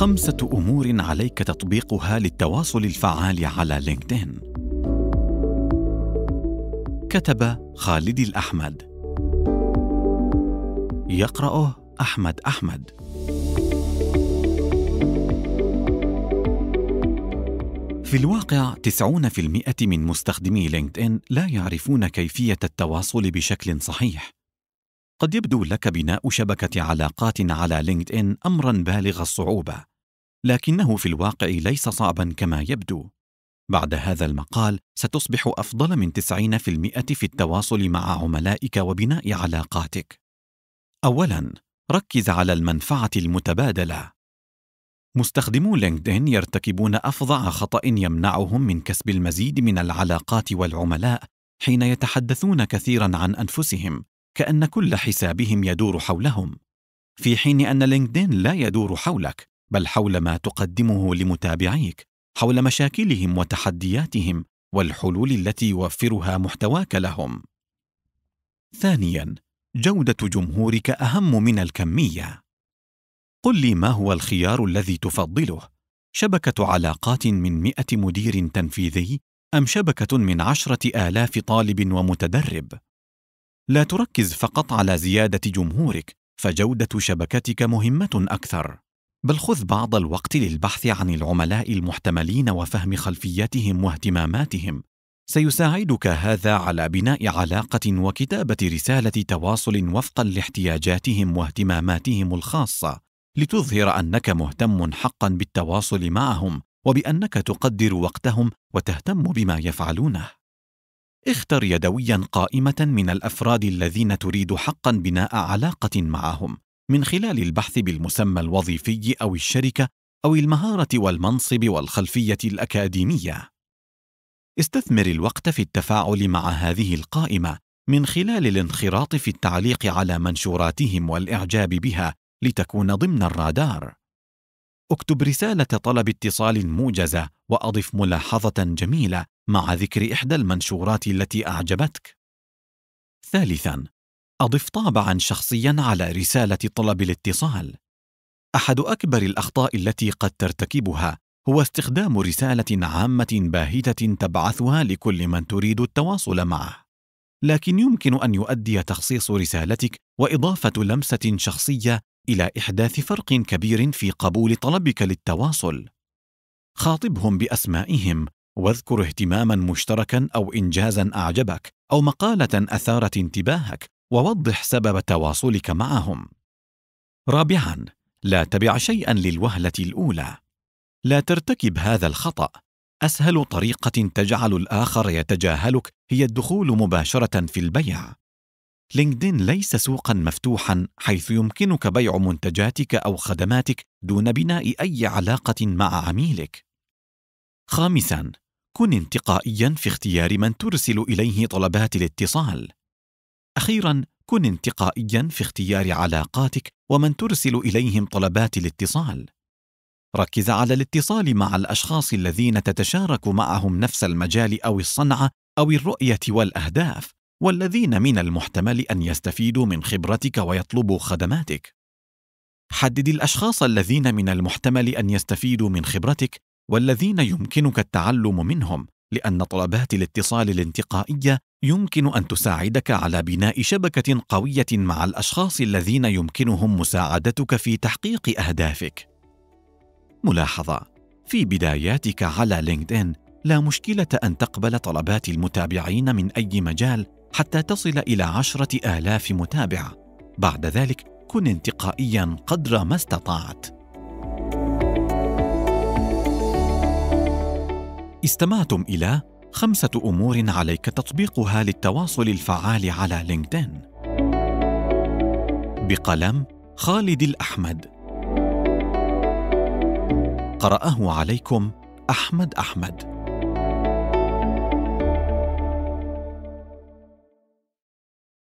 خمسة أمور عليك تطبيقها للتواصل الفعال على لينكدين. كتب خالد الأحمد يقرأه أحمد أحمد في الواقع 90% من مستخدمي لينكدإن لا يعرفون كيفية التواصل بشكل صحيح. قد يبدو لك بناء شبكة علاقات على لينكدإن أمرًا بالغ الصعوبة، لكنه في الواقع ليس صعبا كما يبدو بعد هذا المقال ستصبح أفضل من 90% في التواصل مع عملائك وبناء علاقاتك. أولاً، ركز على المنفعة المتبادلة. مستخدمو لينكدين يرتكبون أفظع خطأ يمنعهم من كسب المزيد من العلاقات والعملاء حين يتحدثون كثيراً عن أنفسهم، كأن كل حسابهم يدور حولهم، في حين أن لينكدين لا يدور حولك، بل حول ما تقدمه لمتابعيك حول مشاكلهم وتحدياتهم والحلول التي يوفرها محتواك لهم ثانيا جوده جمهورك اهم من الكميه قل لي ما هو الخيار الذي تفضله شبكه علاقات من مئه مدير تنفيذي ام شبكه من عشره الاف طالب ومتدرب لا تركز فقط على زياده جمهورك فجوده شبكتك مهمه اكثر بل خذ بعض الوقت للبحث عن العملاء المحتملين وفهم خلفياتهم واهتماماتهم سيساعدك هذا على بناء علاقه وكتابه رساله تواصل وفقا لاحتياجاتهم واهتماماتهم الخاصه لتظهر انك مهتم حقا بالتواصل معهم وبانك تقدر وقتهم وتهتم بما يفعلونه اختر يدويا قائمه من الافراد الذين تريد حقا بناء علاقه معهم من خلال البحث بالمسمى الوظيفي أو الشركة أو المهارة والمنصب والخلفية الأكاديمية. استثمر الوقت في التفاعل مع هذه القائمة من خلال الانخراط في التعليق على منشوراتهم والإعجاب بها لتكون ضمن الرادار. اكتب رسالة طلب اتصال موجزة وأضف ملاحظة جميلة مع ذكر إحدى المنشورات التي أعجبتك. ثالثاً، أضف طابعا شخصيا على رسالة طلب الاتصال. أحد أكبر الأخطاء التي قد ترتكبها هو استخدام رسالة عامة باهتة تبعثها لكل من تريد التواصل معه. لكن يمكن أن يؤدي تخصيص رسالتك وإضافة لمسة شخصية إلى إحداث فرق كبير في قبول طلبك للتواصل. خاطبهم بأسمائهم واذكر اهتماما مشتركا او انجازا اعجبك او مقاله اثارت انتباهك ووضح سبب تواصلك معهم رابعا لا تبع شيئا للوهله الاولى لا ترتكب هذا الخطا اسهل طريقه تجعل الاخر يتجاهلك هي الدخول مباشره في البيع لينكدين ليس سوقا مفتوحا حيث يمكنك بيع منتجاتك او خدماتك دون بناء اي علاقه مع عميلك خامسا كن انتقائيا في اختيار من ترسل اليه طلبات الاتصال أخيرا كن انتقائيا في اختيار علاقاتك ومن ترسل إليهم طلبات الاتصال ركز على الاتصال مع الأشخاص الذين تتشارك معهم نفس المجال أو الصنعة أو الرؤية والأهداف والذين من المحتمل أن يستفيدوا من خبرتك ويطلبوا خدماتك حدد الأشخاص الذين من المحتمل أن يستفيدوا من خبرتك والذين يمكنك التعلم منهم لأن طلبات الاتصال الانتقائية يمكن ان تساعدك على بناء شبكه قويه مع الاشخاص الذين يمكنهم مساعدتك في تحقيق اهدافك ملاحظه في بداياتك على لينكدين لا مشكله ان تقبل طلبات المتابعين من اي مجال حتى تصل الى عشره الاف متابع بعد ذلك كن انتقائيا قدر ما استطعت استمعتم الى خمسة أمور عليك تطبيقها للتواصل الفعال على لينكدين بقلم خالد الأحمد قرأه عليكم أحمد أحمد